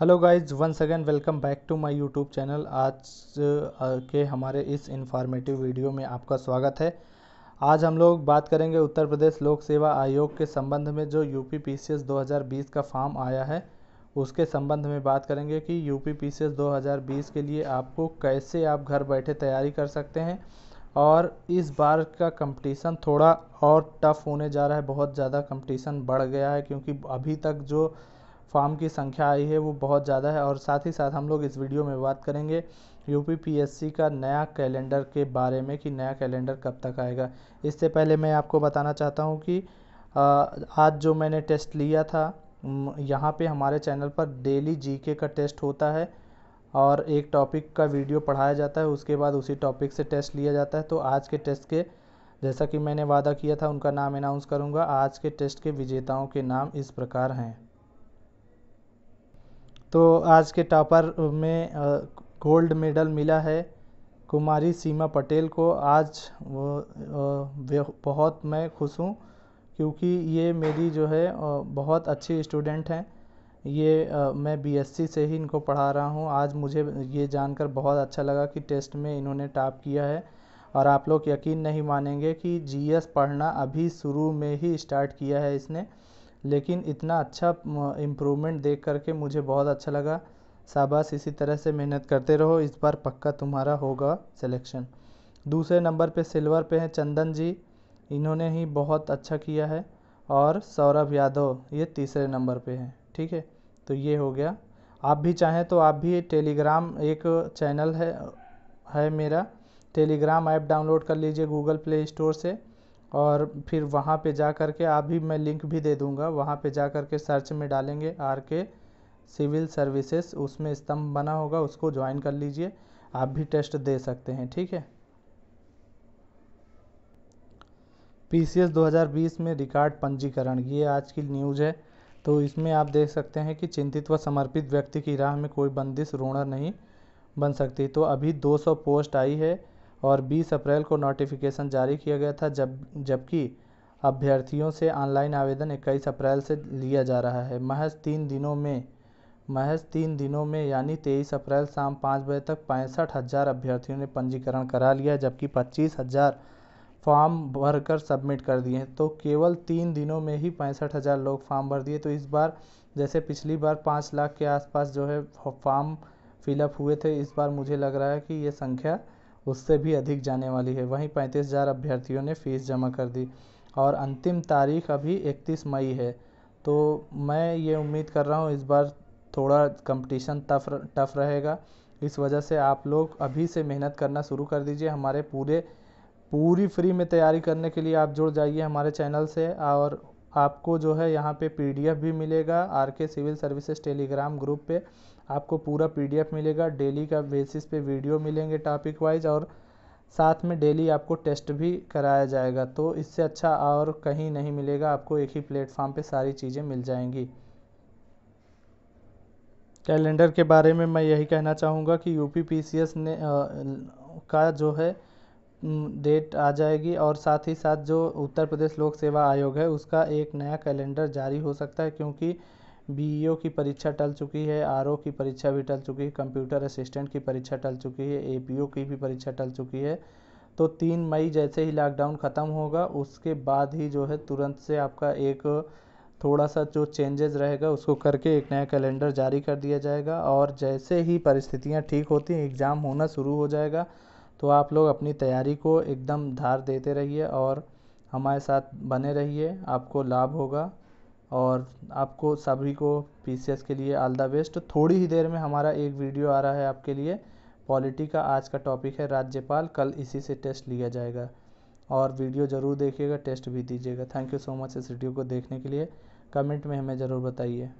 hello guys once again welcome back to my YouTube channel आज के हमारे इस इंफॉर्मेटिव वीडियो में आपका स्वागत है आज हम लोग बात करेंगे उत्तर प्रदेश लोक सेवा आयोग के संबंध में जो यू पी पी 2020 का फॉर्म आया है उसके संबंध में बात करेंगे कि यू पी पी 2020 के लिए आपको कैसे आप घर बैठे तैयारी कर सकते हैं और इस बार का कंपटीशन थोड़ा और टफ होने जा रहा है बहुत ज़्यादा कंपटीशन बढ़ गया है क्योंकि अभी तक जो फॉर्म की संख्या आई है वो बहुत ज़्यादा है और साथ ही साथ हम लोग इस वीडियो में बात करेंगे यूपी पीएससी का नया कैलेंडर के बारे में कि नया कैलेंडर कब तक आएगा इससे पहले मैं आपको बताना चाहता हूँ कि आज जो मैंने टेस्ट लिया था यहाँ पे हमारे चैनल पर डेली जीके का टेस्ट होता है और एक टॉपिक का वीडियो पढ़ाया जाता है उसके बाद उसी टॉपिक से टेस्ट लिया जाता है तो आज के टेस्ट के जैसा कि मैंने वादा किया था उनका नाम अनाउंस करूँगा आज के टेस्ट के विजेताओं के नाम इस प्रकार हैं तो आज के टॉपर में गोल्ड मेडल मिला है कुमारी सीमा पटेल को आज वो बहुत मैं खुश हूँ क्योंकि ये मेरी जो है बहुत अच्छी स्टूडेंट हैं ये मैं बीएससी से ही इनको पढ़ा रहा हूँ आज मुझे ये जानकर बहुत अच्छा लगा कि टेस्ट में इन्होंने टॉप किया है और आप लोग यकीन नहीं मानेंगे कि जीएस पढ़ना अभी शुरू में ही स्टार्ट किया है इसने लेकिन इतना अच्छा इम्प्रूवमेंट देख करके मुझे बहुत अच्छा लगा शाबाश इसी तरह से मेहनत करते रहो इस बार पक्का तुम्हारा होगा सिलेक्शन दूसरे नंबर पे सिल्वर पे हैं चंदन जी इन्होंने ही बहुत अच्छा किया है और सौरभ यादव ये तीसरे नंबर पे हैं ठीक है तो ये हो गया आप भी चाहें तो आप भी टेलीग्राम एक चैनल है है मेरा टेलीग्राम ऐप डाउनलोड कर लीजिए गूगल प्ले स्टोर से और फिर वहाँ पे जा कर आप अभी मैं लिंक भी दे दूँगा वहाँ पे जा कर के सर्च में डालेंगे आर के सिविल सर्विसेज उसमें स्तंभ बना होगा उसको ज्वाइन कर लीजिए आप भी टेस्ट दे सकते हैं ठीक है पी सी में रिकॉर्ड पंजीकरण ये आज की न्यूज़ है तो इसमें आप देख सकते हैं कि चिंतित व समर्पित व्यक्ति की राह में कोई बंदिश रोणा नहीं बन सकती तो अभी 200 पोस्ट आई है और 20 अप्रैल को नोटिफिकेशन जारी किया गया था जब जबकि अभ्यर्थियों से ऑनलाइन आवेदन 21 अप्रैल से लिया जा रहा है महज तीन दिनों में महज तीन दिनों में यानी 23 अप्रैल शाम पाँच बजे तक पैंसठ हज़ार अभ्यर्थियों ने पंजीकरण करा लिया जबकि पच्चीस हज़ार फॉर्म भरकर सबमिट कर दिए हैं तो केवल तीन दिनों में ही पैंसठ हज़ार लोग फॉर्म भर दिए तो इस बार जैसे पिछली बार पाँच लाख के आसपास जो है फॉर्म फिलअप हुए थे इस बार मुझे लग रहा है कि ये संख्या उससे भी अधिक जाने वाली है वहीं पैंतीस हज़ार अभ्यर्थियों ने फीस जमा कर दी और अंतिम तारीख अभी इकतीस मई है तो मैं ये उम्मीद कर रहा हूँ इस बार थोड़ा कंपटीशन टफ टफ रहेगा इस वजह से आप लोग अभी से मेहनत करना शुरू कर दीजिए हमारे पूरे पूरी फ्री में तैयारी करने के लिए आप जुड़ जाइए हमारे चैनल से और आपको जो है यहाँ पे पीडीएफ भी मिलेगा आर के सिविल सर्विसेज टेलीग्राम ग्रुप पे आपको पूरा पीडीएफ मिलेगा डेली का बेसिस पे वीडियो मिलेंगे टॉपिक वाइज और साथ में डेली आपको टेस्ट भी कराया जाएगा तो इससे अच्छा और कहीं नहीं मिलेगा आपको एक ही प्लेटफॉर्म पे सारी चीज़ें मिल जाएंगी कैलेंडर के बारे में मैं यही कहना चाहूँगा कि U P P C S ने आ, का जो है डेट आ जाएगी और साथ ही साथ जो उत्तर प्रदेश लोक सेवा आयोग है उसका एक नया कैलेंडर जारी हो सकता है क्योंकि बी ई ओ की परीक्षा टल चुकी है आर ओ की परीक्षा भी टल चुकी है कंप्यूटर असिस्टेंट की परीक्षा टल चुकी है ए पी ओ की भी परीक्षा टल चुकी है तो तीन मई जैसे ही लॉकडाउन ख़त्म होगा उसके बाद ही जो है तुरंत से आपका एक थोड़ा सा जो चेंजेस रहेगा उसको करके एक नया कैलेंडर जारी कर दिया जाएगा और जैसे ही परिस्थितियाँ ठीक होती हैं एग्ज़ाम होना शुरू हो जाएगा तो आप लोग अपनी तैयारी को एकदम धार देते रहिए और हमारे साथ बने रहिए आपको लाभ होगा और आपको सभी को पी के लिए ऑल द बेस्ट थोड़ी ही देर में हमारा एक वीडियो आ रहा है आपके लिए पॉलिटी का आज का टॉपिक है राज्यपाल कल इसी से टेस्ट लिया जाएगा और वीडियो ज़रूर देखिएगा टेस्ट भी दीजिएगा थैंक यू सो मच इस वीडियो को देखने के लिए कमेंट में हमें ज़रूर बताइए